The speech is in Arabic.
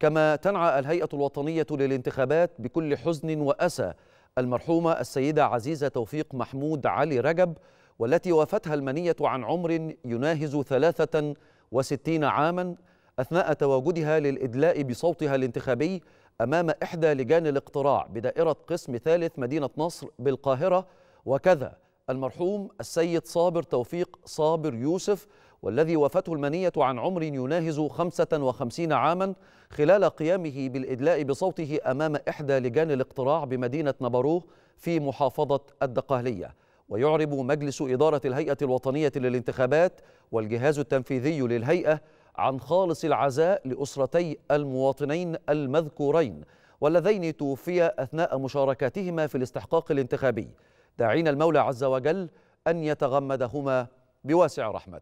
كما تنعى الهيئة الوطنية للانتخابات بكل حزن وأسى المرحومة السيدة عزيزة توفيق محمود علي رجب والتي وافتها المنية عن عمر يناهز 63 عاما أثناء تواجدها للإدلاء بصوتها الانتخابي أمام إحدى لجان الاقتراع بدائرة قسم ثالث مدينة نصر بالقاهرة وكذا المرحوم السيد صابر توفيق صابر يوسف والذي وافته المنية عن عمر يناهز 55 عاما خلال قيامه بالإدلاء بصوته أمام إحدى لجان الاقتراع بمدينة نبروه في محافظة الدقهلية ويعرب مجلس إدارة الهيئة الوطنية للانتخابات والجهاز التنفيذي للهيئة عن خالص العزاء لأسرتي المواطنين المذكورين واللذين توفيا أثناء مشاركاتهما في الاستحقاق الانتخابي داعين المولى عز وجل أن يتغمدهما بواسع رحمته